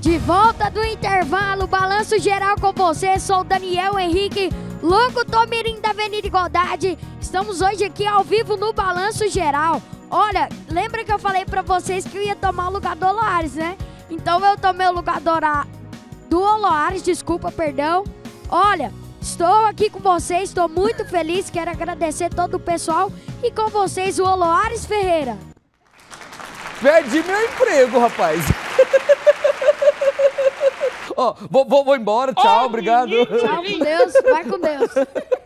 De volta do intervalo, balanço geral com você. Sou Daniel Henrique, locutor Mirim da Avenida Igualdade. Estamos hoje aqui ao vivo no Balanço Geral. Olha, lembra que eu falei para vocês que eu ia tomar o lugar do Olares, né? Então eu tomei o lugar do, Ora... do Olares, desculpa, perdão. Olha, estou aqui com vocês, estou muito feliz. Quero agradecer todo o pessoal e com vocês o Olares Ferreira. Perdi meu emprego, rapaz. Ó, oh, vou, vou, vou embora, tchau, oh, obrigado. Menino. Tchau com Deus, vai com Deus.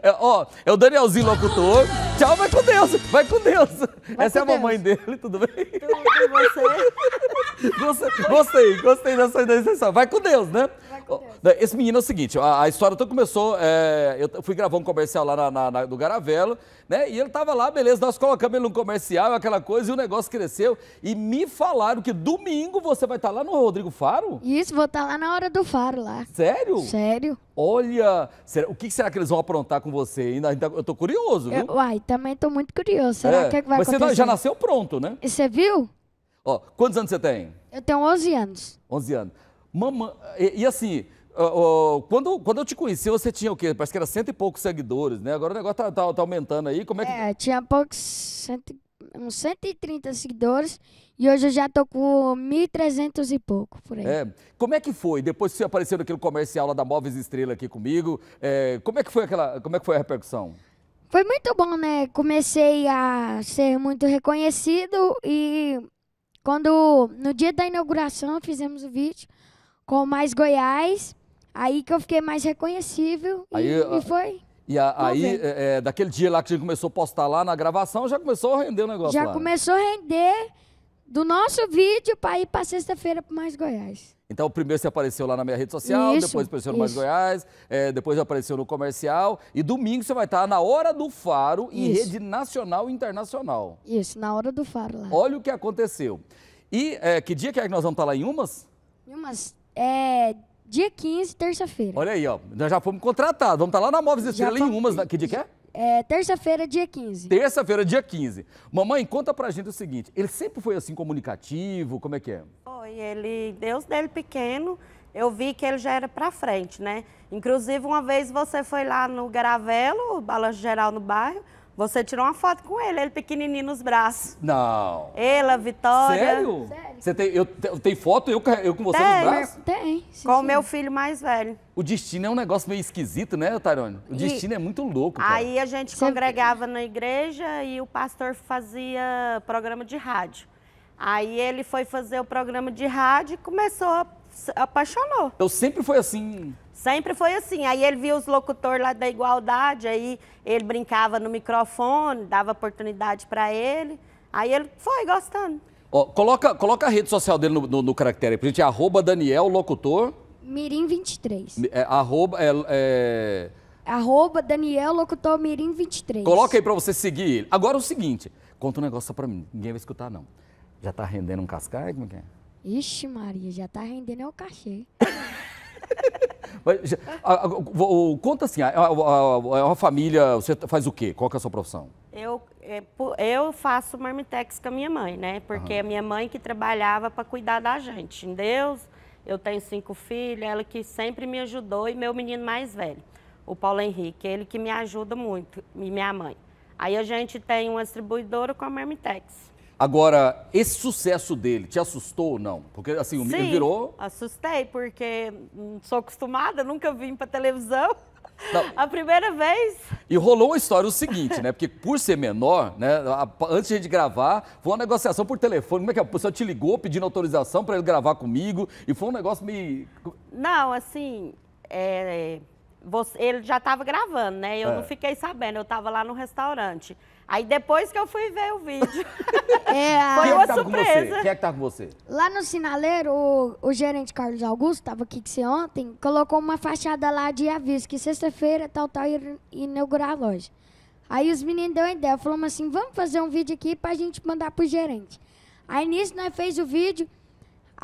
É, ó, é o Danielzinho locutor. Tchau, vai com Deus, vai com Deus. Vai Essa com é a Deus. mamãe dele, tudo bem? Tudo bem, você? Gostei, gostei, gostei dessa intenção. Vai com Deus, né? Com esse menino é o seguinte, a, a história toda começou, é, eu fui gravar um comercial lá na, na, na, do Garavelo, né? E ele tava lá, beleza, nós colocamos ele no comercial, aquela coisa, e o negócio cresceu. E me falaram que domingo você vai estar tá lá no Rodrigo Faro? Isso, vou estar tá lá na hora do Faro lá. Sério? Sério. Olha, será, o que será que eles vão aprontar com você? Ainda, eu tô curioso, viu? Eu, uai, também tô muito curioso. Será é, que, é que vai mas tá, acontecer? Você já nasceu pronto, né? E você viu? Ó, quantos anos você tem? Eu tenho 11 anos. 11 anos. Mamãe, e assim, Uh, uh, quando, quando eu te conheci, você tinha o quê? Parece que era cento e poucos seguidores, né? Agora o negócio tá, tá, tá aumentando aí. Como é que. É, tinha poucos. Cento, uns 130 seguidores e hoje eu já tô com 1.300 e pouco por aí. É. Como é que foi? Depois que você apareceu naquele comercial lá da Móveis Estrela aqui comigo, é, como é que foi aquela. Como é que foi a repercussão? Foi muito bom, né? Comecei a ser muito reconhecido e quando no dia da inauguração fizemos o vídeo com mais Goiás Aí que eu fiquei mais reconhecível e, e ah, foi. E a, aí, é, é, daquele dia lá que a gente começou a postar lá na gravação, já começou a render o negócio Já lá, né? começou né? a render do nosso vídeo para ir para sexta-feira para Mais Goiás. Então, primeiro você apareceu lá na minha rede social, isso, depois apareceu no isso. Mais Goiás, é, depois apareceu no comercial. E domingo você vai estar na Hora do Faro, isso. em rede nacional e internacional. Isso, na Hora do Faro lá. Olha o que aconteceu. E é, que dia que é que nós vamos estar lá em Umas? Em Umas, é Dia 15, terça-feira. Olha aí, ó. Nós já fomos contratados. Vamos estar tá lá na Móveis Estrela em umas. Que dia que é? É, terça-feira, dia 15. Terça-feira, dia 15. Mamãe, conta pra gente o seguinte: ele sempre foi assim comunicativo? Como é que é? Foi. Ele, Deus dele pequeno, eu vi que ele já era pra frente, né? Inclusive, uma vez você foi lá no Garavelo, Balanço Geral no bairro. Você tirou uma foto com ele, ele pequenininho nos braços. Não. Ela, Vitória. Sério? Sério. Você tem, eu, tem foto eu, eu com você tem. nos braços? Tem. Com o meu filho mais velho. O destino é um negócio meio esquisito, né, Tarone? O destino e... é muito louco. Cara. Aí a gente Sempre. congregava na igreja e o pastor fazia programa de rádio. Aí ele foi fazer o programa de rádio e começou a apaixonou. Eu sempre foi assim. Sempre foi assim. Aí ele via os locutores lá da igualdade, aí ele brincava no microfone, dava oportunidade para ele. Aí ele foi gostando. Ó, coloca, coloca a rede social dele no, no, no caractere pra gente, é arroba Daniel Locutor. Mirim 23. É, arroba, é, é... Arroba Daniel Locutor Mirim 23. Coloca aí pra você seguir ele. Agora é o seguinte, conta um negócio só pra mim, ninguém vai escutar não. Já tá rendendo um cascai? Como é que é? Ixi, Maria, já tá rendendo é o cachê. Mas, a, a, o, conta assim, é uma família, você faz o quê? Qual que é a sua profissão? Eu, é, eu faço marmitex com a minha mãe, né? Porque uhum. a minha mãe que trabalhava para cuidar da gente. Em Deus, eu tenho cinco filhos, ela que sempre me ajudou e meu menino mais velho, o Paulo Henrique, ele que me ajuda muito, e minha mãe. Aí a gente tem uma distribuidora com a marmitex. Agora, esse sucesso dele te assustou ou não? Porque assim, o Sim, virou. Assustei, porque não hum, sou acostumada, nunca vim para televisão. Não. A primeira vez. E rolou uma história o seguinte, né? Porque por ser menor, né? Antes de gravar, foi uma negociação por telefone. Como é que é? a pessoa te ligou pedindo autorização para ele gravar comigo? E foi um negócio meio. Não, assim. É você, ele já estava gravando, né? Eu é. não fiquei sabendo, eu estava lá no restaurante. Aí depois que eu fui ver o vídeo. É, a... Foi uma Quem é que surpresa. Quem é que tá com você? Lá no sinaleiro, o, o gerente Carlos Augusto, estava aqui que você ontem, colocou uma fachada lá de aviso que sexta-feira tal, tal, ia inaugurar a loja. Aí os meninos deu a ideia, falamos assim, vamos fazer um vídeo aqui para a gente mandar pro gerente. Aí nisso nós fez o vídeo,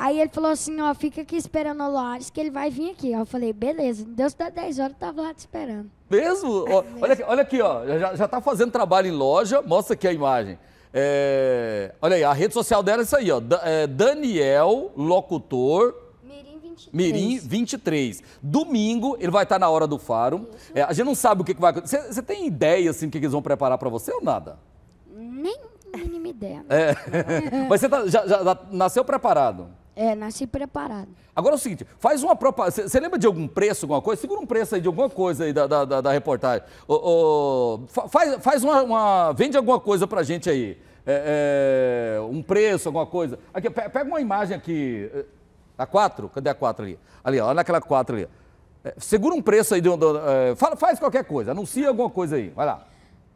Aí ele falou assim, ó, fica aqui esperando o Loares que ele vai vir aqui. eu falei, beleza, Deus dá tá 10 horas, eu tava lá te esperando. Mesmo? Mesmo? Olha, aqui, olha aqui, ó, já, já tá fazendo trabalho em loja, mostra aqui a imagem. É, olha aí, a rede social dela é isso aí, ó, é, Daniel Locutor... Mirim 23. Domingo, ele vai estar na hora do faro. É, a gente não sabe o que, que vai acontecer. Você tem ideia, assim, do que, que eles vão preparar para você ou nada? Nem mínima ideia. É. Mas você tá, já, já nasceu preparado? É, nasci preparado. Agora é o seguinte, faz uma propaganda. Você lembra de algum preço, alguma coisa? Segura um preço aí de alguma coisa aí da, da, da, da reportagem. O, o, faz faz uma, uma, Vende alguma coisa pra gente aí. É, é, um preço, alguma coisa. Aqui, pega uma imagem aqui. É, a 4? Cadê a 4 ali? Ali, olha naquela 4 ali. É, segura um preço aí. De, é, faz qualquer coisa, anuncia alguma coisa aí. Vai lá.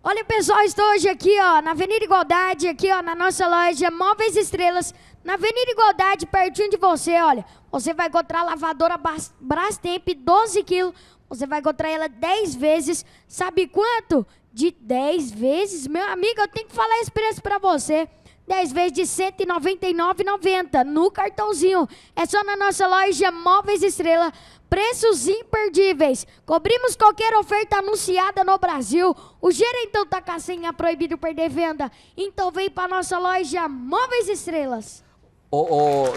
Olha, pessoal, estou hoje aqui, ó, na Avenida Igualdade, aqui, ó, na nossa loja Móveis Estrelas. Na Avenida Igualdade, pertinho de você, olha, você vai encontrar a lavadora Brastemp 12 quilos. Você vai encontrar ela 10 vezes. Sabe quanto? De 10 vezes? Meu amigo, eu tenho que falar esse preço pra você. 10 vezes de R$ 199,90 no cartãozinho. É só na nossa loja Móveis Estrela. Preços imperdíveis. Cobrimos qualquer oferta anunciada no Brasil. O gerentão tá com a senha proibido perder venda. Então vem para nossa loja Móveis Estrelas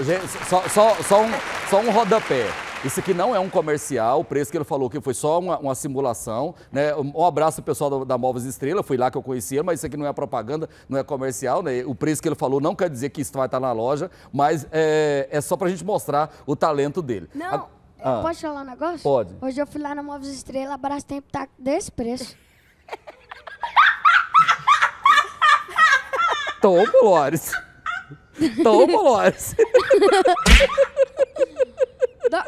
gente, só, só, só, um, só um rodapé. Isso aqui não é um comercial, o preço que ele falou que foi só uma, uma simulação. Né? Um abraço ao pessoal da, da Móveis Estrela, fui lá que eu conhecia, mas isso aqui não é propaganda, não é comercial. Né? O preço que ele falou não quer dizer que isso vai estar tá na loja, mas é, é só para a gente mostrar o talento dele. Não, a, ah, pode falar um negócio? Pode. Hoje eu fui lá na Móveis Estrela, abraço Tempo tá desse preço. Toma, Lores. Tô, Loares. Dá,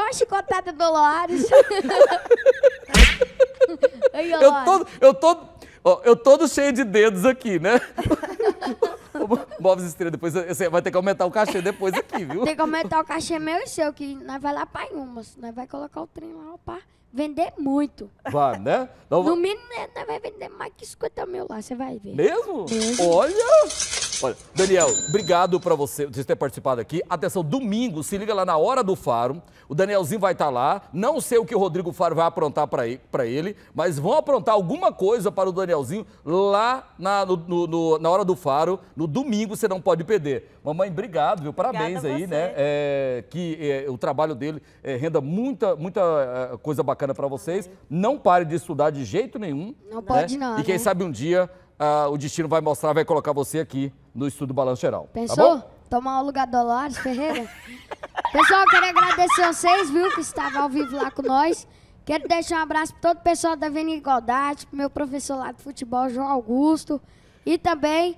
uma chicotada, Dolores. Loares. eu tô, eu tô, ó, eu todo cheio de dedos aqui, né? Móveis Estrela, depois você vai ter que aumentar o cachê depois aqui, viu? Tem que aumentar o cachê meu e seu, que nós vai lá pra Inhumas. Nós vai colocar o trem lá pra vender muito. Vai, né? Então no mínimo, né, nós vai vender mais que 50 mil lá, você vai ver. Mesmo? Mesmo. Olha! Olha, Daniel, obrigado para você, você ter participado aqui. Atenção, domingo, se liga lá na hora do Faro. O Danielzinho vai estar tá lá. Não sei o que o Rodrigo Faro vai aprontar para ele, mas vão aprontar alguma coisa para o Danielzinho lá na, no, no, na hora do Faro, no domingo, você não pode perder. Mamãe, obrigado, viu? Parabéns aí, né? É, que é, o trabalho dele é, renda muita, muita é, coisa bacana para vocês. Não pare de estudar de jeito nenhum. Não né? pode não. E quem né? sabe um dia ah, o destino vai mostrar, vai colocar você aqui no Estudo Balanço Geral. Tá Pensou? Tá Tomar o lugar do Dolores Ferreira? pessoal, quero agradecer a vocês, viu, que estavam ao vivo lá com nós. Quero deixar um abraço para todo o pessoal da Avenida Igualdade, para meu professor lá de futebol, João Augusto, e também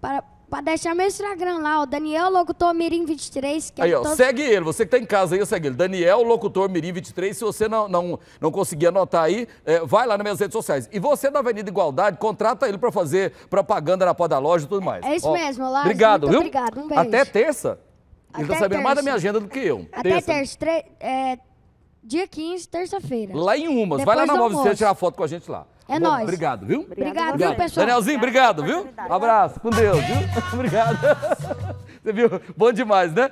para Pra deixar meu Instagram lá, o Daniel Locutor Mirim 23. É aí, ó, tô... segue ele, você que tá em casa aí, segue ele. Daniel Locutor Mirim 23. Se você não, não, não conseguir anotar aí, é, vai lá nas minhas redes sociais. E você da Avenida Igualdade, contrata ele para fazer propaganda na da loja e tudo mais. É, isso ó, mesmo, lá. Obrigado, viu? Obrigado, um beijo. Até terça. Até ele tá sabendo mais da minha agenda do que eu. Até terça, terça tre... é, dia 15, terça-feira. Lá em Umas. Depois Vai lá na 900 tirar foto com a gente lá. É Bom, nóis. Obrigado, viu? Obrigado, obrigado, obrigado. pessoal. Danielzinho, obrigado, viu? Um abraço, com Deus, viu? obrigado. Você viu? Bom demais, né?